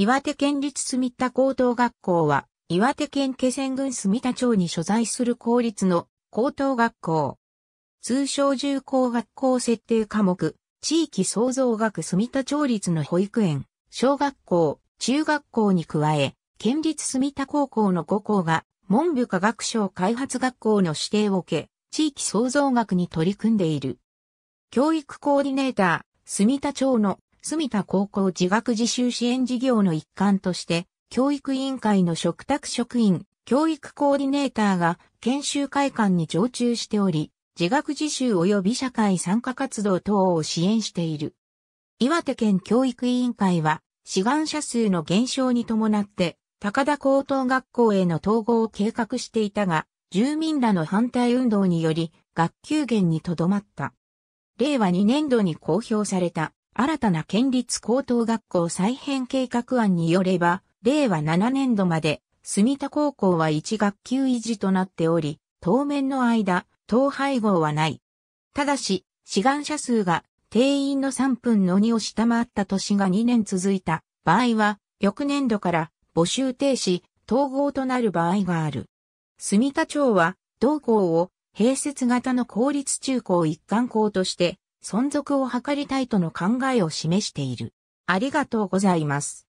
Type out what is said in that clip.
岩手県立住田高等学校は、岩手県気仙郡住田町に所在する公立の高等学校。通称重工学校設定科目、地域創造学住田町立の保育園、小学校、中学校に加え、県立住田高校の5校が、文部科学省開発学校の指定を受け、地域創造学に取り組んでいる。教育コーディネーター、住田町の住田高校自学自習支援事業の一環として、教育委員会の嘱託職員、教育コーディネーターが研修会館に常駐しており、自学自習及び社会参加活動等を支援している。岩手県教育委員会は、志願者数の減少に伴って、高田高等学校への統合を計画していたが、住民らの反対運動により、学級減にとどまった。令和2年度に公表された新たな県立高等学校再編計画案によれば、令和7年度まで、住田高校は1学級維持となっており、当面の間、統廃合はない。ただし、志願者数が定員の3分の2を下回った年が2年続いた場合は、翌年度から募集停止、統合となる場合がある。住田町は、同校を併設型の公立中高一貫校として存続を図りたいとの考えを示している。ありがとうございます。